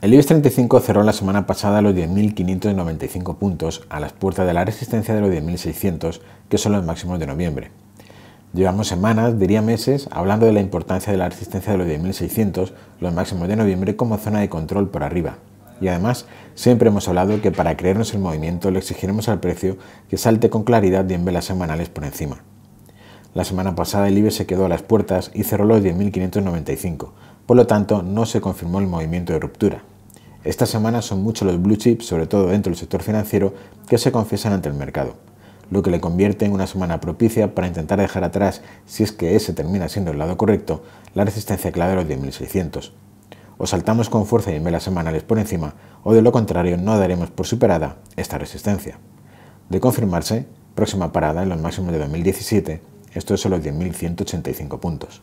El IBEX 35 cerró la semana pasada los 10.595 puntos, a las puertas de la resistencia de los 10.600, que son los máximos de noviembre. Llevamos semanas, diría meses, hablando de la importancia de la resistencia de los 10.600, los máximos de noviembre, como zona de control por arriba. Y además, siempre hemos hablado que para creernos el movimiento le exigiremos al precio que salte con claridad 10 velas semanales por encima. La semana pasada el IBEX se quedó a las puertas y cerró los 10.595, por lo tanto, no se confirmó el movimiento de ruptura. Esta semana son muchos los blue chips, sobre todo dentro del sector financiero, que se confiesan ante el mercado, lo que le convierte en una semana propicia para intentar dejar atrás, si es que ese termina siendo el lado correcto, la resistencia clave de los 10.600. O saltamos con fuerza y velas semanales por encima, o de lo contrario no daremos por superada esta resistencia. De confirmarse, próxima parada en los máximos de 2017, esto es solo 10.185 puntos.